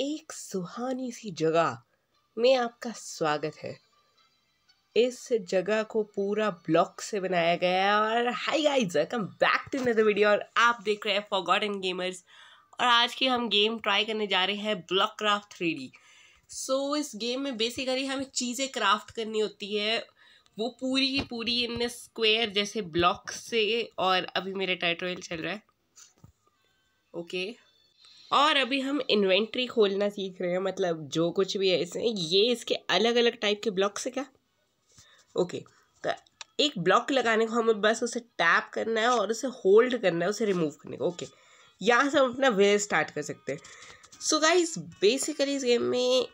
एक सुहानी सी जगह में आपका स्वागत है इस जगह को पूरा ब्लॉक से बनाया गया है और hi guys welcome back to another video और आप देख रहे हैं फॉरगॉटन गेमर्स और आज के हम गेम ट्राई करने जा रहे हैं ब्लॉक क्राफ्ट थ्री सो इस गेम में बेसिकली हमें चीज़ें क्राफ्ट करनी होती है वो पूरी की पूरी इन स्क्वेयर जैसे ब्लॉक से और अभी मेरा टाइटोरियल चल रहा है ओके okay. और अभी हम इन्वेंट्री खोलना सीख रहे हैं मतलब जो कुछ भी है इसमें ये इसके अलग अलग टाइप के ब्लॉक्स है क्या ओके तो एक ब्लॉक लगाने को हमें बस उसे टैप करना है और उसे होल्ड करना है उसे रिमूव करने को ओके यहाँ से हम अपना विलेज स्टार्ट कर सकते हैं सो गाइज बेसिकली इस गेम में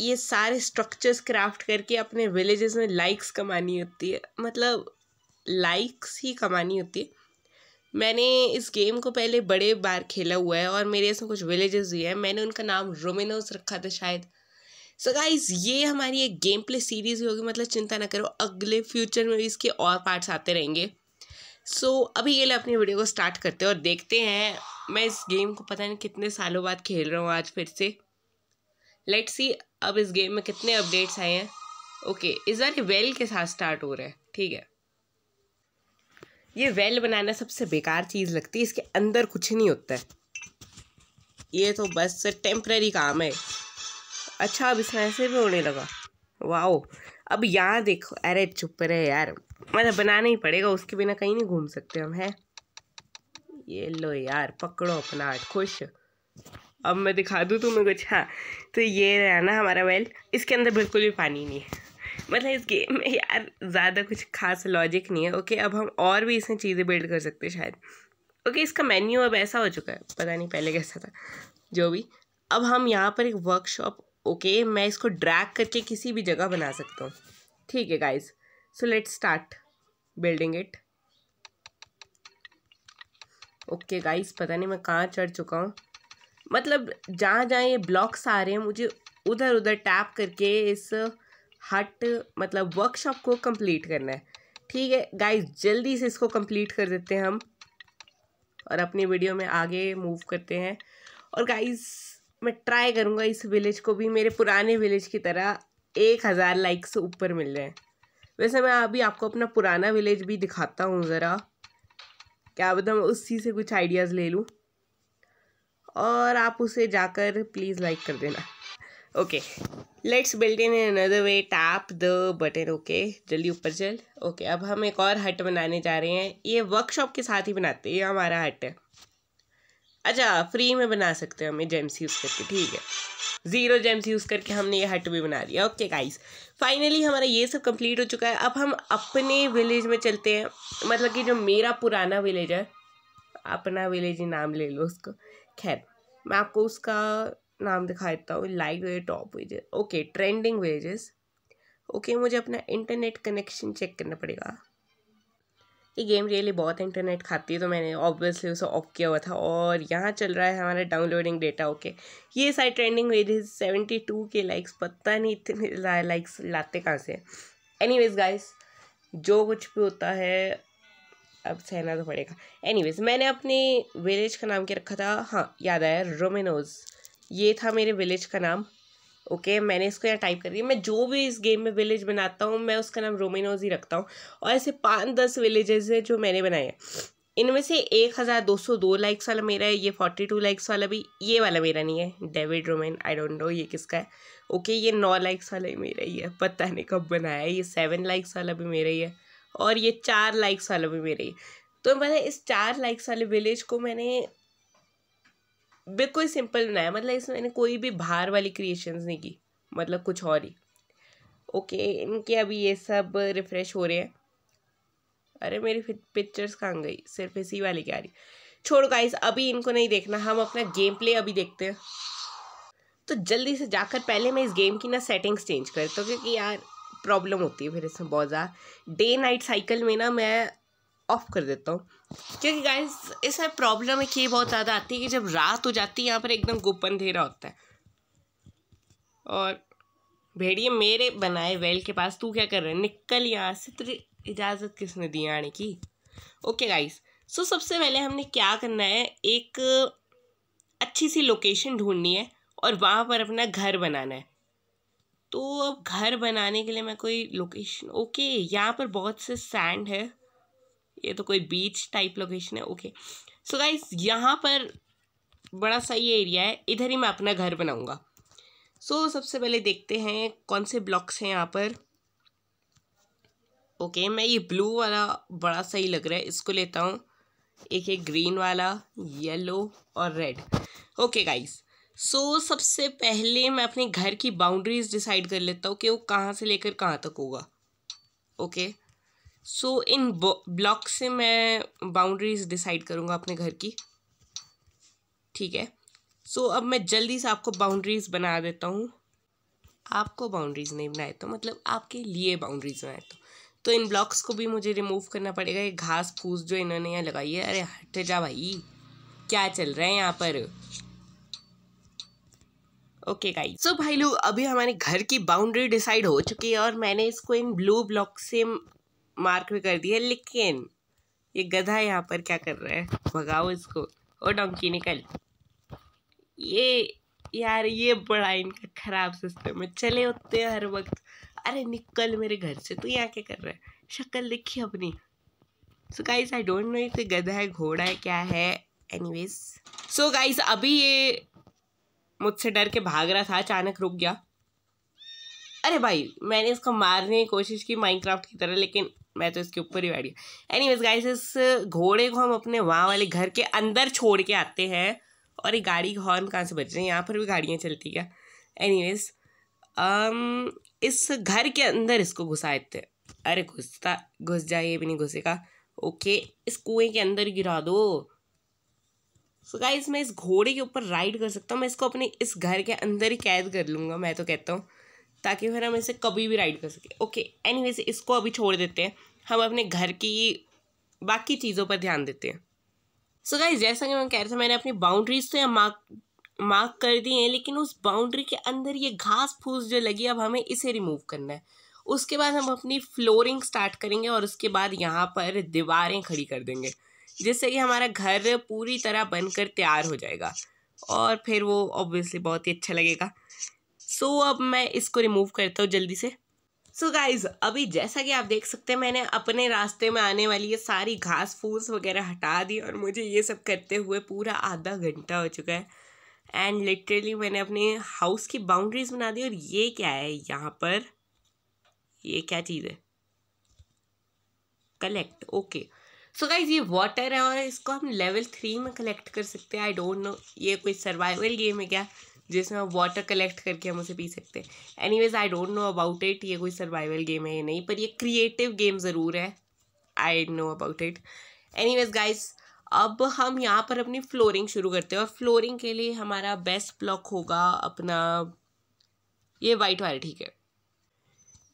ये सारे स्ट्रक्चर्स क्राफ्ट करके अपने विलेजेस में लाइक्स कमानी होती है मतलब लाइक्स ही कमानी होती है मैंने इस गेम को पहले बड़े बार खेला हुआ है और मेरे इसमें कुछ विलेजेस भी हैं मैंने उनका नाम रोमिनोस रखा था शायद सो so गाइस ये हमारी एक गेम प्ले सीरीज़ होगी मतलब चिंता ना करो अगले फ्यूचर में भी इसके और पार्ट्स आते रहेंगे सो so, अभी ये अपनी वीडियो को स्टार्ट करते हैं और देखते हैं मैं इस गेम को पता नहीं कितने सालों बाद खेल रहा हूँ आज फिर से लेट सी अब इस गेम में कितने अपडेट्स आए हैं ओके इस बार वेल के साथ स्टार्ट हो रहा है ठीक है ये वेल बनाना सबसे बेकार चीज़ लगती है इसके अंदर कुछ नहीं होता है ये तो बस टेम्प्रेरी काम है अच्छा अब इसमें ऐसे भी होने लगा वाह अब यहाँ देखो अरे चुप रहे यार मतलब बनाना ही पड़ेगा उसके बिना कहीं नहीं घूम सकते हम हैं ये लो यार पकड़ो अपना खुश अब मैं दिखा दूँ तुम्हें कुछ हाँ तो ये रहा ना हमारा वेल इसके अंदर बिल्कुल भी पानी नहीं है मतलब इस गेम में यार ज़्यादा कुछ खास लॉजिक नहीं है ओके अब हम और भी इसमें चीज़ें बिल्ड कर सकते हैं शायद ओके इसका मेन्यू अब ऐसा हो चुका है पता नहीं पहले कैसा था जो भी अब हम यहाँ पर एक वर्कशॉप ओके मैं इसको ड्रैग करके किसी भी जगह बना सकता हूँ ठीक है guys so let start building it okay guys पता नहीं मैं कहाँ चढ़ चुका हूँ मतलब जहाँ जहाँ ये ब्लॉक्स आ रहे हैं मुझे उधर उधर टैप करके इस हट मतलब वर्कशॉप को कंप्लीट करना है ठीक है गाइस जल्दी से इसको कंप्लीट कर देते हैं हम और अपनी वीडियो में आगे मूव करते हैं और गाइस मैं ट्राई करूँगा इस विलेज को भी मेरे पुराने विलेज की तरह एक हज़ार लाइक से ऊपर मिल रहे हैं वैसे मैं अभी आपको अपना पुराना विलेज भी दिखाता हूँ ज़रा क्या बता मैं उसी से कुछ आइडियाज़ ले लूँ और आप उसे जाकर प्लीज़ लाइक कर देना okay let's built in another way tap the button okay जल्दी ऊपर चल ओके अब हम एक और हट बनाने जा रहे हैं ये वर्कशॉप के साथ ही बनाते हैं ये हमारा हट है अच्छा फ्री में बना सकते हैं हमें जेम्स यूज़ करके ठीक है ज़ीरो जेम्स यूज़ करके हमने ये हट भी बना दिया ओके गाइस फाइनली हमारा ये सब कंप्लीट हो चुका है अब हम अपने विलेज में चलते हैं मतलब कि जो मेरा पुराना विलेज है अपना विलेज ही नाम ले लो उसको खैर मैं आपको उसका नाम दिखा देता हूँ like way top wages okay trending wages okay मुझे अपना इंटरनेट कनेक्शन चेक करना पड़ेगा ये गेम रियली बहुत इंटरनेट खाती है तो मैंने ऑब्वियसली उसे ऑफ किया हुआ था और यहाँ चल रहा है हमारा डाउनलोडिंग डेटा ओके ये सारे ट्रेंडिंग वेजेस सेवेंटी टू के लाइक्स पता नहीं इतने लाइक्स लाते कहाँ से एनी वेज गाइस जो कुछ भी होता है अब सहना तो पड़ेगा वेज मैंने अपने विलेज का नाम क्या रखा था हाँ याद आया रोमिनोज़ ये था मेरे विलेज का नाम ओके okay, मैंने इसको यहाँ टाइप कर दिया मैं जो भी इस गेम में विलेज बनाता हूँ मैं उसका नाम रोमिनोज ही रखता हूँ और ऐसे पाँच दस विलेजेस हैं जो मैंने बनाए हैं इनमें से एक हज़ार दो सौ दो लाइक्स वाला मेरा है ये फोर्टी टू लाइक्स वाला भी ये वाला मेरा नहीं है David Romain I don't know ये किसका है ओके okay, ये नौ लाइक्स वाला ही मेरा ही है पता नहीं कब बनाया है ये सेवन लाइक्स वाला भी मेरा ही है और ये चार लाइक्स वाला भी मेरा ही है तो मतलब इस चार लाइक्स वाले विलेज को मैंने बिल्कुल सिंपल बनाया मतलब इसमें मैंने कोई भी बाहर वाली क्रिएशंस नहीं की मतलब कुछ और ही ओके इनके अभी ये सब रिफ़्रेश हो रहे हैं अरे मेरी पिक्चर्स कहाँ गई सिर्फ इसी वाली की आ रही छोड़ गाइस अभी इनको नहीं देखना हम अपना गेम प्ले अभी देखते हैं तो जल्दी से जाकर पहले मैं इस गेम की ना सेटिंग्स चेंज करता हूँ क्योंकि यार प्रॉब्लम होती है फिर इसमें बहुत ज़्यादा डे नाइट साइकिल में ना मैं ऑफ कर देता हूँ क्योंकि गाइस इसमें प्रॉब्लम एक ये बहुत ज़्यादा आती है कि जब रात हो जाती है यहाँ पर एकदम गोपन अंधेरा होता है और भेड़िए मेरे बनाए वेल के पास तू क्या कर रहे हैं निकल यहाँ से तुझे इजाज़त किसने दी आने की ओके गाइस सो सबसे पहले हमने क्या करना है एक अच्छी सी लोकेशन ढूंढनी है और वहाँ पर अपना घर बनाना है तो अब घर बनाने के लिए मैं कोई लोकेशन ओके यहाँ पर बहुत से सैंड है ये तो कोई बीच टाइप लोकेशन है ओके सो गाइज यहाँ पर बड़ा सा ये एरिया है इधर ही मैं अपना घर बनाऊँगा सो so, सबसे पहले देखते हैं कौन से ब्लॉक्स हैं यहाँ पर ओके okay, मैं ये ब्लू वाला बड़ा सही लग रहा है इसको लेता हूँ एक है ग्रीन वाला येलो और रेड ओके गाइस सो सबसे पहले मैं अपने घर की बाउंड्रीज डिसाइड कर लेता हूँ कि वो कहाँ से लेकर कहाँ तक होगा ओके okay, सो so, इन ब्लॉक से मैं बाउंड्रीज डिसाइड करूँगा अपने घर की ठीक है सो so, अब मैं जल्दी से आपको बाउंड्रीज बना देता हूँ आपको बाउंड्रीज नहीं बनाए तो मतलब आपके लिए बाउंड्रीज बनाए तो तो इन ब्लॉक्स को भी मुझे रिमूव करना पड़ेगा ये घास फूस जो इन्होंने यहाँ लगाई है अरे हट जा भाई क्या चल रहा है यहाँ पर ओके गाइस सो भाई लोग अभी हमारे घर की बाउंड्री डिसाइड हो चुकी है और मैंने इसको इन ब्लू ब्लॉक से मार्क भी कर दिया लेकिन ये गधा यहाँ पर क्या कर रहा है भगाओ इसको और डोंकी निकल ये यार ये बड़ा इनका ख़राब सिस्टम है चले होते हैं हर वक्त अरे निकल मेरे घर से तू यहाँ क्या कर रहा है शक्ल देखी अपनी so guys I don't know if ये गधा है घोड़ा है क्या है एनीवेज सो गाइस अभी ये मुझसे डर के भाग रहा था अचानक रुक गया अरे भाई मैंने इसको मारने की कोशिश की माइनक्राफ्ट की तरह लेकिन मैं तो इसके ऊपर ही बैठ गया एनी गाइस इस घोड़े को हम अपने वहाँ वाले घर के अंदर छोड़ के आते हैं और ये गाड़ी हॉर्न कहाँ से बज रही है यहाँ पर भी गाड़ियाँ चलती क्या एनी वेज um, इस घर के अंदर इसको घुसा देते हैं अरे घुसता घुस जाए ये भी नहीं घुसेगा ओके इस कुएँ के अंदर गिरा दो सो गाइस मैं इस घोड़े के ऊपर राइड कर सकता हूँ मैं इसको अपने इस घर के अंदर ही कैद कर लूँगा मैं तो कहता हूँ ताकि फिर हम इसे कभी भी राइड कर सकें ओके एनीवेज इसको अभी छोड़ देते हैं हम अपने घर की बाकी चीज़ों पर ध्यान देते हैं सो so गाइज जैसा कि मैं कह रहा था मैंने अपनी बाउंड्रीज तो मार्क मार्क कर दी हैं लेकिन उस बाउंड्री के अंदर ये घास फूस जो लगी अब हमें इसे रिमूव करना है उसके बाद हम अपनी फ्लोरिंग स्टार्ट करेंगे और उसके बाद यहाँ पर दीवारें खड़ी कर देंगे जिससे कि हमारा घर पूरी तरह बनकर तैयार हो जाएगा और फिर वो ऑब्वियसली बहुत ही अच्छा लगेगा सो so, अब मैं इसको रिमूव करता हूँ जल्दी से सो so गाइज अभी जैसा कि आप देख सकते हैं मैंने अपने रास्ते में आने वाली ये सारी घास फूस वगैरह हटा दी और मुझे ये सब करते हुए पूरा आधा घंटा हो चुका है एंड लिटरली मैंने अपने हाउस की बाउंड्रीज बना दी और ये क्या है यहाँ पर ये क्या चीज़ है कलेक्ट ओके सो गाइज ये वाटर है और इसको हम लेवल थ्री में कलेक्ट कर सकते हैं आई डोंट नो ये कोई सर्वाइवल गेम है क्या जिसमें हम वाटर कलेक्ट करके हम उसे पी सकते हैं anyways I don't know about it ये कोई सर्वाइवल गेम है ये नहीं पर ये क्रिएटिव गेम ज़रूर है I know about it anyways guys अब हम यहाँ पर अपनी फ्लोरिंग शुरू करते हैं और फ्लोरिंग के लिए हमारा बेस्ट ब्लॉक होगा अपना ये वाइट वाला ठीक है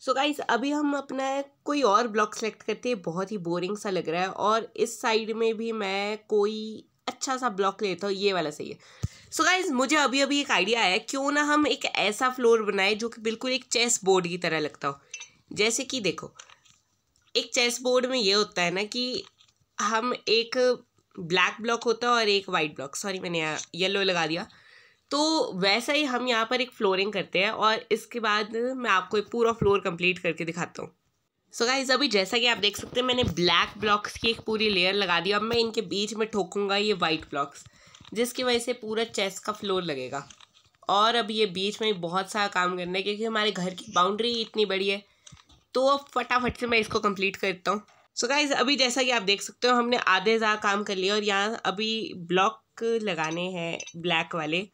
सो so गाइज अभी हम अपना कोई और ब्लॉक सेलेक्ट करते हैं बहुत ही बोरिंग सा लग रहा है और इस साइड में भी मैं कोई अच्छा सा ब्लॉक लेता हूँ ये वाला सही है सो गाइज मुझे अभी अभी एक आइडिया आया क्यों ना हम एक ऐसा फ्लोर बनाए जो कि बिल्कुल एक चेस बोर्ड की तरह लगता हो जैसे कि देखो एक चेस बोर्ड में ये होता है ना कि हम एक ब्लैक ब्लॉक होता है और एक वाइट ब्लॉक सॉरी मैंने यहाँ येलो लगा दिया तो वैसा ही हम यहाँ पर एक फ्लोरिंग करते हैं और इसके बाद मैं आपको एक पूरा फ्लोर कंप्लीट करके दिखाता हूँ सो गाइज अभी जैसा कि आप देख सकते हैं मैंने ब्लैक ब्लॉक्स की एक पूरी लेयर लगा दी अब मैं इनके बीच में ठोकूंगा ये वाइट ब्लॉक्स जिसकी वजह से पूरा चेस का फ्लोर लगेगा और अब ये बीच में बहुत सारा काम करना है क्योंकि हमारे घर की बाउंड्री इतनी बड़ी है तो अब फटाफट से मैं इसको कंप्लीट करता हूँ सो गाइज अभी जैसा कि आप देख सकते हो हमने आधे ज़्यादा काम कर लिया और यहाँ अभी ब्लॉक लगाने हैं ब्लैक वाले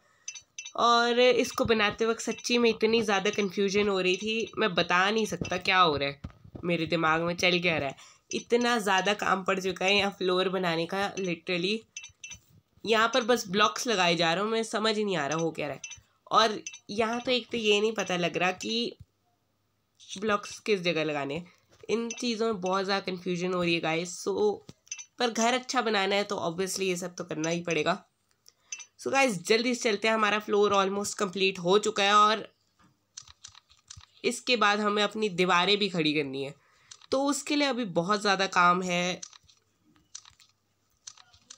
और इसको बनाते वक्त सच्ची में इतनी ज़्यादा कन्फ्यूजन हो रही थी मैं बता नहीं सकता क्या हो रहा है मेरे दिमाग में चल क्या रहा है इतना ज़्यादा काम पड़ चुका है यहाँ फ्लोर बनाने का लिटरली यहाँ पर बस ब्लॉक्स लगाए जा रहे हो मैं समझ ही नहीं आ रहा हो क्या रहा है और यहाँ तो एक तो ये नहीं पता लग रहा कि ब्लॉक्स किस जगह लगाने इन चीज़ों में बहुत ज़्यादा कन्फ्यूजन हो रही है गाइस सो पर घर अच्छा बनाना है तो ऑब्वियसली ये सब तो करना ही पड़ेगा सो so गाइस जल्दी से चलते हैं हमारा फ्लोर ऑलमोस्ट कंप्लीट हो चुका है और इसके बाद हमें अपनी दीवारें भी खड़ी करनी है तो उसके लिए अभी बहुत ज़्यादा काम है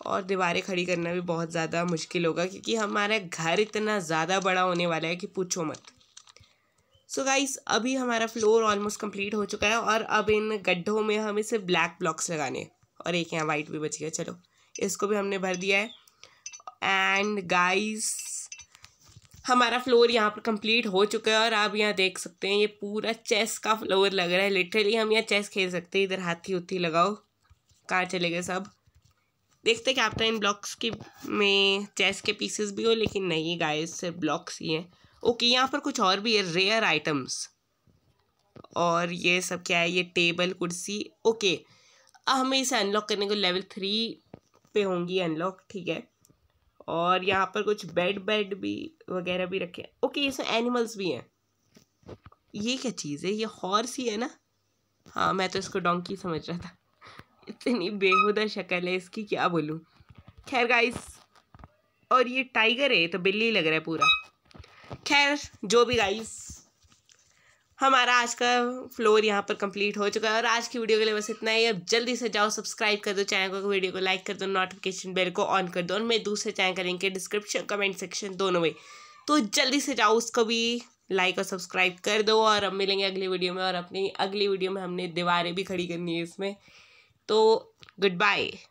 और दीवारें खड़ी करना भी बहुत ज़्यादा मुश्किल होगा क्योंकि हमारा घर इतना ज़्यादा बड़ा होने वाला है कि पूछो मत सो so गाइस अभी हमारा फ्लोर ऑलमोस्ट कंप्लीट हो चुका है और अब इन गड्ढों में हमें सिर्फ ब्लैक ब्लॉक्स लगाने और एक यहाँ वाइट भी बच गया चलो इसको भी हमने भर दिया है एंड गाइस हमारा फ्लोर यहाँ पर कंप्लीट हो चुका है और आप यहाँ देख सकते हैं ये पूरा चेस का फ्लोर लग रहा है लिटरली हम यहाँ चेस खेल सकते हैं इधर हाथी उथी लगाओ कहाँ चले गए सब देखते इन ब्लॉक्स के में चेस के पीसेस भी हो लेकिन नहीं गाइस सिर्फ ब्लॉक्स ही हैं ओके यहाँ पर कुछ और भी है रेयर आइटम्स और ये सब क्या है ये टेबल कुर्सी ओके हमें इसे अनलॉक करने को लेवल थ्री पे होंगी अनलॉक ठीक है और यहाँ पर कुछ बेड बेड भी वगैरह भी रखे हैं ओके इसमें एनिमल्स भी हैं ये क्या चीज़ है ये हॉर्स ही है ना हाँ मैं तो इसको डोंकी समझ रहा था इतनी बेहुदा शक्ल है इसकी क्या बोलूँ खैर गाइस और ये टाइगर है तो बिल्ली लग रहा है पूरा खैर जो भी गाइस हमारा आज का फ्लोर यहाँ पर कंप्लीट हो चुका है और आज की वीडियो के लिए बस इतना ही अब जल्दी से जाओ सब्सक्राइब कर दो चैनल को वीडियो को लाइक कर दो नोटिफिकेशन बेल को ऑन कर दो और मेरे दूसरे चैनल का लिंक है डिस्क्रिप्शन कमेंट सेक्शन दोनों में तो जल्दी से जाओ उसको भी लाइक और सब्सक्राइब कर दो और अब मिलेंगे अगली वीडियो में और अपनी अगली वीडियो में हमने दीवारें भी खड़ी करनी है इसमें तो गुड बाय